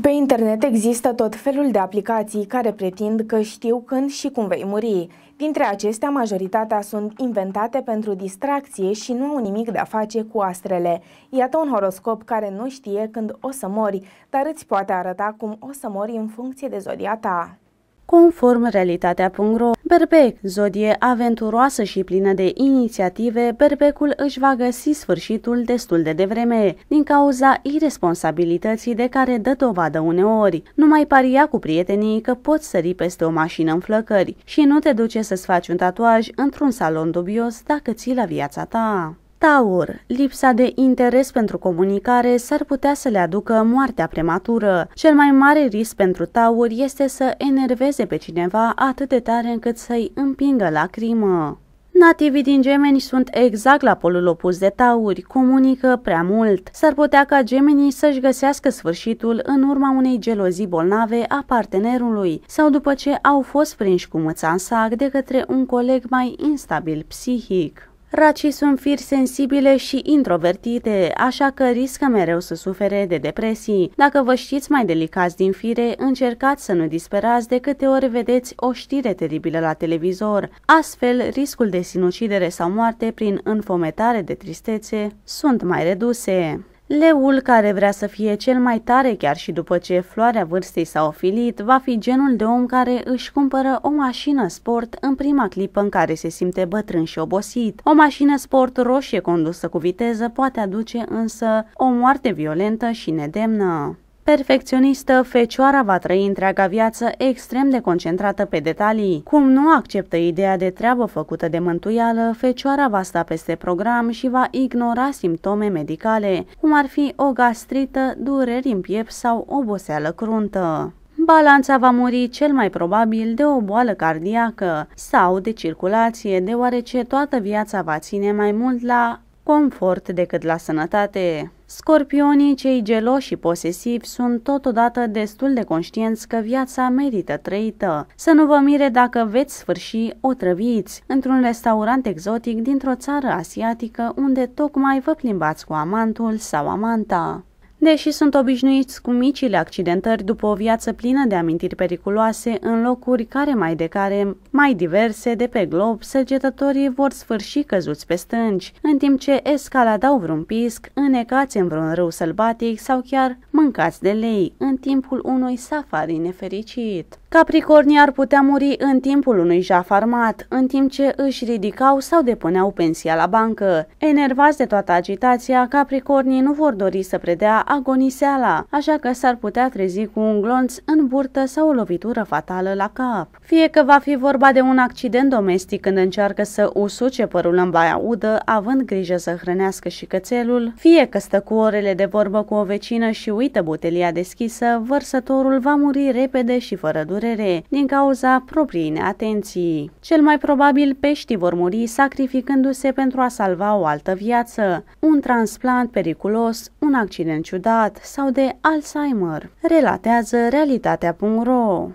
Pe internet există tot felul de aplicații care pretind că știu când și cum vei muri. Dintre acestea, majoritatea sunt inventate pentru distracție și nu au nimic de a face cu astrele. Iată un horoscop care nu știe când o să mori, dar îți poate arăta cum o să mori în funcție de zodia ta. Conform realitatea.ro, Berbec, zodie aventuroasă și plină de inițiative, Berbecul își va găsi sfârșitul destul de devreme, din cauza irresponsabilității de care dă dovadă uneori. Nu mai paria cu prietenii că poți sări peste o mașină în flăcări și nu te duce să-ți faci un tatuaj într-un salon dubios dacă ții la viața ta. Taur, lipsa de interes pentru comunicare s-ar putea să le aducă moartea prematură. Cel mai mare risc pentru Taur este să enerveze pe cineva atât de tare încât să-i împingă la crimă. Nativii din gemeni sunt exact la polul opus de tauri, comunică prea mult. S-ar putea ca gemenii să-și găsească sfârșitul în urma unei gelozii bolnave a partenerului sau după ce au fost prinși cu mâța în sac de către un coleg mai instabil psihic. Racii sunt firi sensibile și introvertite, așa că riscă mereu să sufere de depresii. Dacă vă știți mai delicați din fire, încercați să nu disperați de câte ori vedeți o știre teribilă la televizor. Astfel, riscul de sinucidere sau moarte prin înfometare de tristețe sunt mai reduse. Leul, care vrea să fie cel mai tare chiar și după ce floarea vârstei s-a ofilit, va fi genul de om care își cumpără o mașină sport în prima clipă în care se simte bătrân și obosit. O mașină sport roșie condusă cu viteză poate aduce însă o moarte violentă și nedemnă. Perfecționistă, fecioara va trăi întreaga viață extrem de concentrată pe detalii. Cum nu acceptă ideea de treabă făcută de mântuială, fecioara va sta peste program și va ignora simptome medicale, cum ar fi o gastrită, dureri în piept sau oboseală cruntă. Balanța va muri cel mai probabil de o boală cardiacă sau de circulație, deoarece toată viața va ține mai mult la confort decât la sănătate. Scorpionii cei geloși și posesivi sunt totodată destul de conștienți că viața merită trăită. Să nu vă mire dacă veți sfârși otrăviți într-un restaurant exotic dintr-o țară asiatică unde tocmai vă plimbați cu amantul sau amanta. Deși sunt obișnuiți cu micile accidentări după o viață plină de amintiri periculoase în locuri care mai de care mai diverse de pe glob, săgetătorii vor sfârși căzuți pe stânci, în timp ce escaladau vreun pisc, înecați în vreun râu sălbatic sau chiar mâncați de lei în timpul unui safari nefericit. Capricornii ar putea muri în timpul unui jaf armat, în timp ce își ridicau sau depuneau pensia la bancă. Enervați de toată agitația, capricornii nu vor dori să predea agoniseala, așa că s-ar putea trezi cu un glonț în burtă sau o lovitură fatală la cap. Fie că va fi vorba de un accident domestic când încearcă să usuce părul în baia udă, având grijă să hrănească și cățelul, fie că stă cu orele de vorbă cu o vecină și uite, uită butelia deschisă, vărsătorul va muri repede și fără durere, din cauza propriei neatenții. Cel mai probabil peștii vor muri sacrificându-se pentru a salva o altă viață, un transplant periculos, un accident ciudat sau de Alzheimer, relatează realitatea.ro.